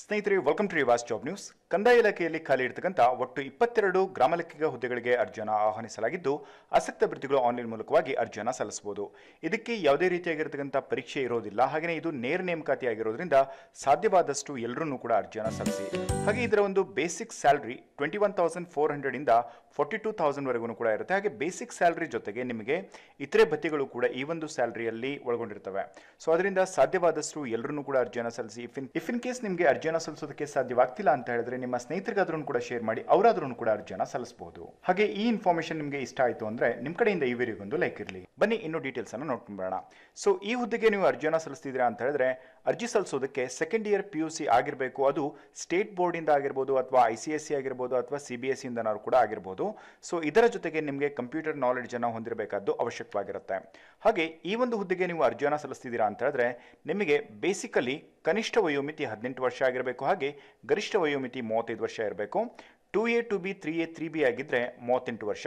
ಸ್ನೇಹಿತರೆ welcome to ರಿವಾಸ್ job news ಕಂದಾಯ ಇಲಾಖೆಯಲ್ಲಿ ಖಾಲಿ ಇರತಕ್ಕಂಥ ಒಟ್ಟು ಇಪ್ಪತ್ತೆರಡು ಗ್ರಾಮ ಹುದ್ದೆಗಳಿಗೆ ಅರ್ಜಿಯನ್ನು ಆಹ್ವಾನಿಸಲಾಗಿದ್ದು ಆಸಕ್ತ ಅಭ್ಯರ್ಥಿಗಳು ಆನ್ಲೈನ್ ಮೂಲಕವಾಗಿ ಅರ್ಜಿಯನ್ನು ಸಲ್ಲಿಸಬಹುದು ಇದಕ್ಕೆ ಯಾವುದೇ ರೀತಿಯಾಗಿರತಕ್ಕಂಥ ಪರೀಕ್ಷೆ ಇರೋದಿಲ್ಲ ಹಾಗೆಯೇ ಇದು ನೇರ ನೇಮಕಾತಿ ಆಗಿರೋದ್ರಿಂದ ಸಾಧ್ಯವಾದಷ್ಟು ಎಲ್ಲರೂ ಕೂಡ ಅರ್ಜಿಯನ್ನು ಸಲ್ಲಿಸಿ ಹಾಗೆ ಇದರ ಒಂದು basic salary twenty one thousand four hundred ಇಂದ ಫೋರ್ಟಿ ಟೂ ವರೆಗೂ ಕೂಡ ಇರುತ್ತೆ ಹಾಗೆ ಬೇಸಿಕ್ ಸ್ಯಾಲ್ರಿ ಜೊತೆಗೆ ನಿಮಗೆ ಇತರೆ ಭತ್ಯೆಗಳು ಕೂಡ ಈ ಒಂದು ಸ್ಯಾಲರಿಯಲ್ಲಿ ಒಳಗೊಂಡಿರ್ತವೆ ಸೊ ಅದರಿಂದ ಸಾಧ್ಯವಾದಷ್ಟು ಎಲ್ಲರನ್ನೂ ಕೂಡ ಅರ್ಜಿಯನ್ನು ಸಲ್ಲಿಸಿ ಇಫ್ ಇನ್ ಕೇಸ್ ನಿಮಗೆ ಅರ್ಜಿ ಸಲ್ಲಿಸೋದಕ್ಕೆ ಸಾಧ್ಯವಾಗ್ತಿಲ್ಲ ಅಂತ ಹೇಳಿದ್ರೆ ನಿಮ್ಮ ಸ್ನೇಹಿತರಿಗಾದ್ರೂ ಕೂಡ ಶೇರ್ ಮಾಡಿ ಅವರಾದ್ರೂ ಕೂಡ ಅರ್ಜಿಯನ್ನು ಸಲ್ಲಿಸಬಹುದು ಹಾಗೆ ಈ ಇನ್ಫಾರ್ಮೇಶನ್ ನಿಮಗೆ ಇಷ್ಟ ಆಯಿತು ಅಂದ್ರೆ ನಿಮ್ಮ ಕಡೆಯಿಂದ ಈ ವಿಡಿಯೋಗೊಂದು ಲೈಕ್ ಇರಲಿ ಬನ್ನಿ ಇನ್ನು ಡೀಟೇಲ್ಸ್ ಅನ್ನು ನೋಡ್ಕೊಂಬೋಣ ಸೊ ಈ ಹುದ್ದೆಗೆ ನೀವು ಅರ್ಜಿಯನ್ನ ಸಲ್ಲಿಸ್ತಿದ್ದೀರಾ ಅಂತ ಹೇಳಿದ್ರೆ ಅರ್ಜಿ ಸಲ್ಲಿಸೋದಕ್ಕೆ second year P U C ಆಗಿರಬೇಕು ಅದು ಸ್ಟೇಟ್ ಬೋರ್ಡಿಂದ ಆಗಿರ್ಬೋದು ಅಥವಾ ಐ ಸಿ ಎಸ್ ಸಿ ಆಗಿರ್ಬೋದು ಅಥವಾ ಸಿ ಬಿ ಎಸ್ ಕೂಡ ಆಗಿರ್ಬೋದು ಸೊ ಇದರ ಜೊತೆಗೆ ನಿಮಗೆ ಕಂಪ್ಯೂಟರ್ ಅನ್ನು ಹೊಂದಿರಬೇಕಾದ್ದು ಅವಶ್ಯಕವಾಗಿರುತ್ತೆ ಹಾಗೆ ಈ ಒಂದು ಹುದ್ದೆಗೆ ನೀವು ಅರ್ಜಿಯನ್ನು ಸಲ್ಲಿಸ್ತಿದ್ದೀರಾ ಅಂತ ಹೇಳಿದ್ರೆ ನಿಮಗೆ ಬೇಸಿಕಲಿ ಕನಿಷ್ಠ ವಯೋಮಿತಿ ಹದಿನೆಂಟು ವರ್ಷ ಆಗಿರಬೇಕು ಹಾಗೆ ಗರಿಷ್ಠ ವಯೋಮಿತಿ ಮೂವತ್ತೈದು ವರ್ಷ ಇರಬೇಕು two A two B three A three B ಆಗಿದ್ರೆ ಮೂವತ್ತೆಂಟು ವರ್ಷ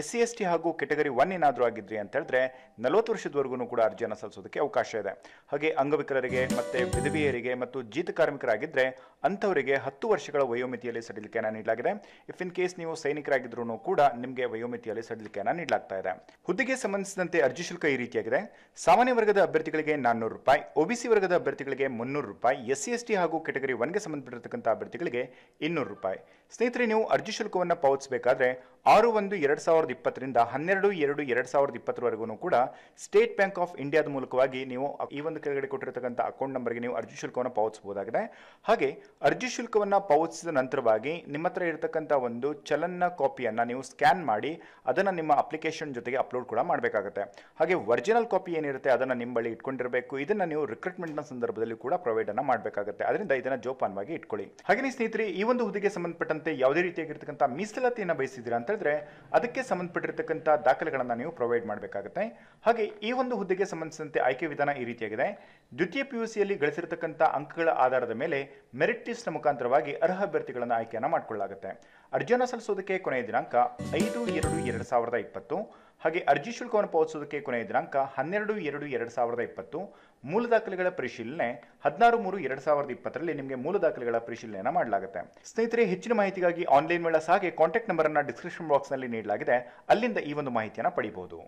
ಎಸ್ ಸಿ ಎಸ್ ಟಿ ಹಾಗೂ ಕೆಟಗರಿ ಒನ್ ಏನಾದರೂ ಆಗಿದ್ರಿ ಅಂತ ಹೇಳಿದ್ರೆ ನಲವತ್ತು ವರ್ಷದವರೆಗೂ ಕೂಡ ಅರ್ಜಿಯನ್ನು ಸಲ್ಲಿಸೋದಕ್ಕೆ ಅವಕಾಶ ಇದೆ ಹಾಗೆ ಅಂಗವಿಕಲರಿಗೆ ಮತ್ತು ವಿಧವಿಯರಿಗೆ ಮತ್ತು ಜೀತ ಕಾರ್ಮಿಕರಾಗಿದ್ದರೆ ಅಂಥವರಿಗೆ ಹತ್ತು ವರ್ಷಗಳ ವಯೋಮಿತಿಯಲ್ಲಿ ಸಡಿಲಿಕೆಯನ್ನು ನೀಡಲಾಗಿದೆ ಇಫ್ ಇನ್ ಕೇಸ್ ನೀವು ಸೈನಿಕರಾಗಿದ್ರೂ ಕೂಡ ನಿಮಗೆ ವಯೋಮಿತಿಯಲ್ಲಿ ಸಡಿಲಿಕೆಯನ್ನು ನೀಡಲಾಗ್ತಾ ಇದೆ ಹುದ್ದೆಗೆ ಸಂಬಂಧಿಸಿದಂತೆ ಅರ್ಜಿ ಶುಲ್ಕ ಈ ರೀತಿಯಾಗಿದೆ ಸಾಮಾನ್ಯ ವರ್ಗದ ಅಭ್ಯರ್ಥಿಗಳಿಗೆ ನಾನ್ನೂರು ರೂಪಾಯಿ ಒಬಿಸಿ ವರ್ಗದ ಅಭ್ಯರ್ಥಿಗಳಿಗೆ ಮುನ್ನೂರು ರೂಪಾಯಿ ಎಸ್ ಸಿ ಎಸ್ ಟಿ ಹಾಗೂ ಕೆಟಗರಿ ಒನ್ಗೆ ಸಂಬಂಧಪಟ್ಟಿರತಕ್ಕಂಥ ಅಭ್ಯರ್ಥಿಗಳಿಗೆ ಇನ್ನೂರು ರೂಪಾಯಿ ಸ್ನೇಹಿತರೆ ನೀವು ಅರ್ಜಿ ಶುಲ್ಕವನ್ನು ಪಾವತಿಸಬೇಕಾದ್ರೆ ಆರು ಒಂದು ಎರಡು ಸಾವಿರದ ಇಪ್ಪತ್ತರಿಂದ ಹನ್ನೆರಡು ಎರಡು ಎರಡು ಸಾವಿರದ ಇಪ್ಪತ್ತರವರೆಗೂ ಕೂಡ ಸ್ಟೇಟ್ ಬ್ಯಾಂಕ್ ಆಫ್ ಇಂಡಿಯಾದ ಮೂಲಕವಾಗಿ ನೀವು ಈ ಒಂದು ಕೆಳಗಡೆ ಕೊಟ್ಟಿರತಕ್ಕಂಥ ಅಕೌಂಟ್ ನಂಬರ್ಗೆ ನೀವು ಅರ್ಜಿ ಶುಲ್ಕವನ್ನು ಪಾವತಿಸಬಹುದಾಗಿದೆ ಹಾಗೆ ಅರ್ಜಿ ಶುಲ್ಕವನ್ನು ಪಾವತಿಸಿದ ನಂತರವಾಗಿ ನಿಮ್ಮ ಹತ್ರ ಇರತಕ್ಕಂಥ ಒಂದು ಚಲನ್ನ ಕಾಪಿಯನ್ನು ನೀವು ಸ್ಕ್ಯಾನ್ ಮಾಡಿ ಅದನ್ನು ನಿಮ್ಮ ಅಪ್ಲಿಕೇಶನ್ ಜೊತೆಗೆ ಅಪ್ಲೋಡ್ ಕೂಡ ಮಾಡಬೇಕಾಗುತ್ತೆ ಹಾಗೆ ಒರಿಜಿನಲ್ ಕಾಪಿ ಏನಿರುತ್ತೆ ಅದನ್ನು ನಿಮ್ಮ ಬಳಿ ಇಟ್ಕೊಂಡಿರಬೇಕು ಇದನ್ನು ನೀವು ರಿಕ್ರೂಟ್ಮೆಂಟ್ನ ಸಂದರ್ಭದಲ್ಲಿ ಕೂಡ ಪ್ರೊವೈಡ್ ಮಾಡಬೇಕಾಗುತ್ತೆ ಅದರಿಂದ ಇದನ್ನು ಜೋಪಾನವಾಗಿ ಇಟ್ಕೊಳ್ಳಿ ಹಾಗೆ ಸ್ನೇಹಿತರೆ ಈ ಒಂದು ಹುದ್ದೆಗೆ ಸಂಬಂಧಪಟ್ಟಂತೆ ಯಾವುದೇ ರೀತಿಯಾಗಿರ್ತಕ್ಕಂಥ ಮೀಸಲಾತಿಯನ್ನು ಬಯಸಿದ್ದೀರಾ ಅಂತ ಅದಕ್ಕೆ ಸಂಬಂಧಪಟ್ಟಿರ್ತಕ್ಕಂಥ ದಾಖಲೆಗಳನ್ನು ನೀವು ಪ್ರೊವೈಡ್ ಮಾಡಬೇಕಾಗುತ್ತೆ ಹಾಗೆ ಈ ಒಂದು ಹುದ್ದೆಗೆ ಸಂಬಂಧಿಸಿದಂತೆ ಆಯ್ಕೆ ವಿಧಾನ ಈ ರೀತಿಯಾಗಿದೆ ದ್ವಿತೀಯ ಪಿ ಯು ಸಿಯಲ್ಲಿ ಅಂಕಗಳ ಆಧಾರದ ಮೇಲೆ ಮೆರಿಟ್ ಲಿಸ್ಟ್ನ ಮುಖಾಂತರವಾಗಿ ಅರ್ಹ ಅಭ್ಯರ್ಥಿಗಳನ್ನು ಆಯ್ಕೆಯನ್ನು ಮಾಡಿಕೊಳ್ಳಲಾಗುತ್ತೆ ಅರ್ಜಿಯನ್ನು ಸಲ್ಲಿಸೋದಕ್ಕೆ ಕೊನೆಯ ದಿನಾಂಕ ಐದು ಎರಡು ಎರಡು ಸಾವಿರದ ಇಪ್ಪತ್ತು ಹಾಗೆ ಅರ್ಜಿ ಶುಲ್ಕವನ್ನು ಪಾವತಿಸೋದಕ್ಕೆ ಕೊನೆಯ ದಿನಾಂಕ ಹನ್ನೆರಡು ಎರಡು ಎರಡು ಸಾವಿರದ ಇಪ್ಪತ್ತು ಮೂಲ ದಾಖಲೆಗಳ ಪರಿಶೀಲನೆ ಹದಿನಾರು ಮೂರು ಎರಡು ಸಾವಿರದ ಇಪ್ಪತ್ತರಲ್ಲಿ ನಿಮಗೆ ಮೂಲ ದಾಖಲೆಗಳ ಪರಿಶೀಲನೆಯನ್ನು ಮಾಡಲಾಗುತ್ತೆ ಸ್ನೇಹಿತರೆ ಹೆಚ್ಚಿನ ಮಾಹಿತಿಗಾಗಿ ಆನ್ಲೈನ್ ವಿಳಾಸ ಹಾಗೆ ಕಾಂಟ್ಯಾಕ್ಟ್ ನಂಬರನ್ನು ಡಿಸ್ಕ್ರಿಪ್ಷನ್ ಬಾಕ್ಸ್ನಲ್ಲಿ ನೀಡಲಾಗಿದೆ ಅಲ್ಲಿಂದ ಈ ಒಂದು ಮಾಹಿತಿಯನ್ನು ಪಡೆಯಬಹುದು